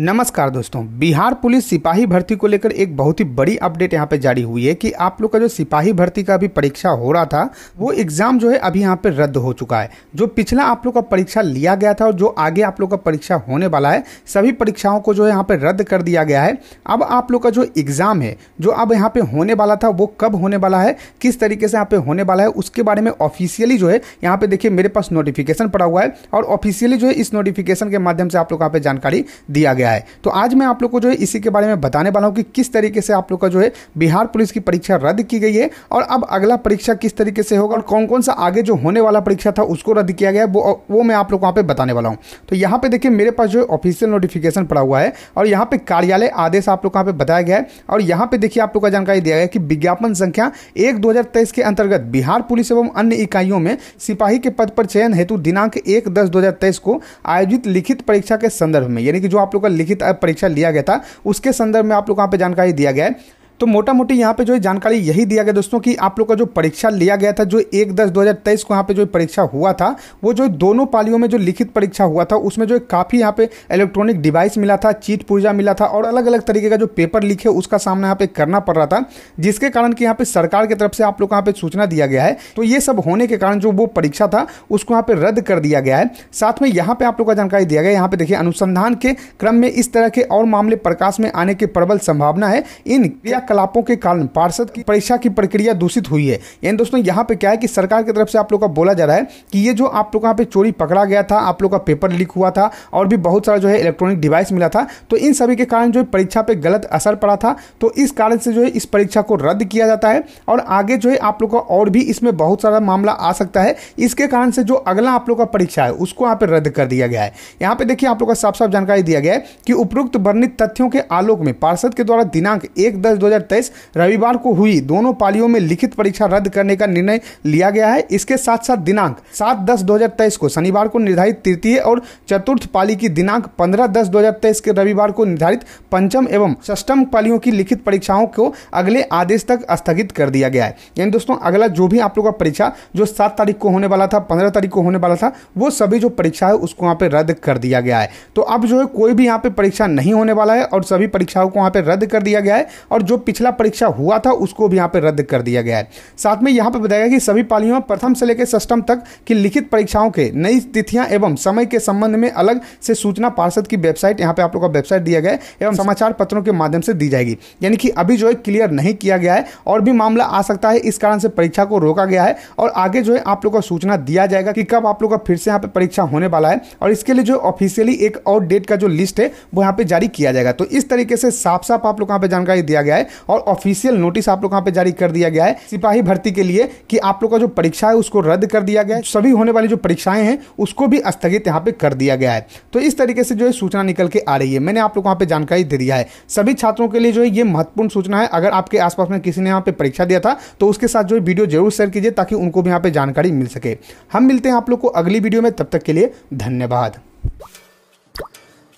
नमस्कार दोस्तों बिहार पुलिस सिपाही भर्ती को लेकर एक बहुत ही बड़ी अपडेट यहाँ पे जारी हुई है कि आप लोग का जो सिपाही भर्ती का अभी परीक्षा हो रहा था वो एग्जाम जो है अभी यहाँ पे रद्द हो चुका है जो पिछला आप लोग का परीक्षा लिया गया था और जो आगे आप लोग का परीक्षा होने वाला है सभी परीक्षाओं को जो है यहाँ पे रद्द कर दिया गया है अब आप लोग का जो एग्जाम है जो अब यहाँ पे होने वाला था वो कब होने वाला है किस तरीके से यहाँ पे होने वाला है उसके बारे में ऑफिशियली जो है यहाँ पे देखिए मेरे पास नोटिफिकेशन पड़ा हुआ है और ऑफिशियली जो है इस नोटिफिकेशन के माध्यम से आप लोग यहाँ पे जानकारी दिया गया गया है तो आज मैं आप लोग को जो है इसी के बारे में बताने वाला हूँ कि किस तरीके से आप लोग का जो है बिहार पुलिस की परीक्षा रद्द की गई है और अब अगला परीक्षा किस तरीके से होगा और कौन कौन सा आगे जो होने वाला परीक्षा था उसको रद्द किया गया वो वो मैं आप लोग वहाँ पर बताने वाला हूँ तो यहाँ पर देखिए मेरे पास जो है ऑफिशियल नोटिफिकेशन पड़ा हुआ है और यहाँ पर कार्यालय आदेश आप लोग को पर बताया गया है और यहाँ पर देखिए आप लोग का जानकारी दिया गया कि विज्ञापन संख्या एक दो के अंतर्गत बिहार पुलिस एवं अन्य इकाइयों में सिपाही के पद पर चयन हेतु दिनांक एक दस दो को आयोजित लिखित परीक्षा के संदर्भ में यानी कि जो आप लोग का लिखित परीक्षा लिया गया था उसके संदर्भ में आप लोग यहाँ पर जानकारी दिया गया है तो मोटा मोटी यहाँ पे जो है जानकारी यही दिया गया दोस्तों कि आप लोग का जो परीक्षा लिया गया था जो एक दस दो हजार तेईस को यहाँ पे जो परीक्षा हुआ था वो जो दोनों पालियों में जो लिखित परीक्षा हुआ था उसमें जो काफ़ी यहाँ पे इलेक्ट्रॉनिक डिवाइस मिला था चीट पूर्जा मिला था और अलग अलग तरीके का जो पेपर लिखे उसका सामना यहाँ पे करना पड़ रहा था जिसके कारण कि यहाँ पे सरकार की तरफ से आप लोग यहाँ पे सूचना दिया गया है तो ये सब होने के कारण जो वो परीक्षा था उसको यहाँ पे रद्द कर दिया गया है साथ में यहाँ पे आप लोग का जानकारी दिया गया यहाँ पे देखिए अनुसंधान के क्रम में इस तरह के और मामले प्रकाश में आने की प्रबल संभावना है इन क्रियाकलापों के कारण पार्षद की परीक्षा की प्रक्रिया दूषित हुई है यानी दोस्तों यहाँ पे क्या है कि सरकार की तरफ से आप लोग का बोला जा रहा है कि ये जो आप लोग यहाँ पे चोरी पकड़ा गया था आप लोग का पेपर लीक हुआ था और भी बहुत सारा जो है इलेक्ट्रॉनिक डिवाइस मिला था तो इन सभी के कारण जो है परीक्षा पर गलत असर पड़ा था तो इस कारण से जो है इस परीक्षा को रद्द किया जाता है और आगे जो है आप लोग का और भी इसमें बहुत सारा मामला आ सकता है इसके कारण से जो अगला आप लोग का परीक्षा है उसको यहाँ पे रद्द कर दिया गया है यहाँ पे देखिए आप लोग का साफ साफ जानकारी दिया गया है कि उपरोक्त वर्णित तथ्यों के आलोक में पार्षद के द्वारा दिनांक एक दस दो 2023 रविवार को हुई दोनों पालियों में लिखित परीक्षा रद्द करने का निर्णय लिया गया है इसके साथ साथ दिनांक 7 दस 2023 को शनिवार को निर्धारित तृतीय और चतुर्थ पाली की दिनांक 15 दस 2023 के रविवार को निर्धारित पंचम एवं सष्टम पालियों की लिखित परीक्षाओं को अगले आदेश तक स्थगित कर दिया गया है यानी दोस्तों अगला जो भी आप लोग का परीक्षा जो सात तारीख को होने वाला था पंद्रह तारीख को होने वाला था वो सभी जो परीक्षा है उसको यहाँ पे रद्द कर दिया गया है तो अब जो है कोई भी यहाँ पे परीक्षा नहीं होने वाला है और सभी परीक्षाओं को यहाँ पे रद्द कर दिया गया है और जो पिछला परीक्षा हुआ था उसको भी यहाँ पर रद्द कर दिया गया है साथ में यहाँ पर बताया गया कि सभी पालियों में प्रथम से लेकर सष्टम तक की लिखित परीक्षाओं के नई तिथियां एवं समय के संबंध में अलग से सूचना पार्षद की वेबसाइट यहाँ पे आप लोग का वेबसाइट दिया गया है एवं समाचार पत्रों के माध्यम से दी जाएगी यानी कि अभी जो है क्लियर नहीं किया गया है और भी मामला आ सकता है इस कारण से परीक्षा को रोका गया है और आगे जो है आप लोग का सूचना दिया जाएगा कि कब आप लोग का फिर से यहाँ पे परीक्षा होने वाला है और इसके लिए जो ऑफिशियली एक और डेट का जो लिस्ट है वो यहाँ पे जारी किया जाएगा तो इस तरीके से साफ साफ आप लोग यहाँ पे जानकारी दिया गया है और ऑफिशियल नोटिस आप लोग कहाँ पे जारी कर दिया गया है सिपाही भर्ती के लिए कि आप लोग का जो परीक्षा है उसको रद्द कर दिया गया है सभी होने वाली जो परीक्षाएं हैं उसको भी स्थगित यहाँ पे कर दिया गया है तो इस तरीके से जो है सूचना निकल के आ रही है मैंने आप लोग वहाँ पे जानकारी दे दिया है सभी छात्रों के लिए जो है ये महत्वपूर्ण सूचना है अगर आपके आसपास में किसी ने यहाँ पे परीक्षा दिया था तो उसके साथ जो है वीडियो जरूर शेयर कीजिए ताकि उनको भी यहाँ पे जानकारी मिल सके हम मिलते हैं आप लोग को अगली वीडियो में तब तक के लिए धन्यवाद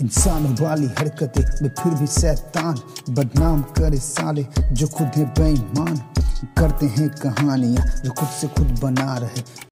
इंसान वाली हरकतें में फिर भी शैतान बदनाम करे साले जो खुद है बेईमान करते हैं कहानियाँ जो खुद से खुद बना रहे